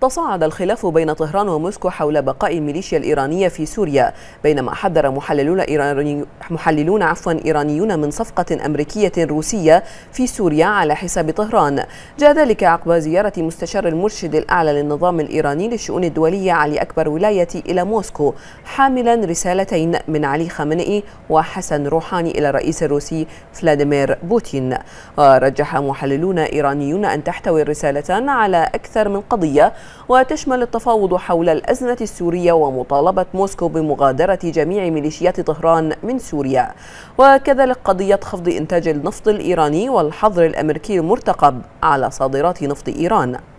تصاعد الخلاف بين طهران وموسكو حول بقاء الميليشيا الإيرانية في سوريا بينما حذر محللون, إيراني محللون عفوا إيرانيون من صفقة أمريكية روسية في سوريا على حساب طهران جاء ذلك عقب زيارة مستشار المرشد الأعلى للنظام الإيراني للشؤون الدولية علي أكبر ولاية إلى موسكو حاملا رسالتين من علي خامنئي وحسن روحاني إلى الرئيس الروسي فلاديمير بوتين ورجح آه، محللون إيرانيون أن تحتوي الرسالتان على أكثر من قضية وتشمل التفاوض حول الأزمة السورية ومطالبة موسكو بمغادرة جميع ميليشيات طهران من سوريا وكذلك قضية خفض إنتاج النفط الإيراني والحظر الأمريكي المرتقب على صادرات نفط إيران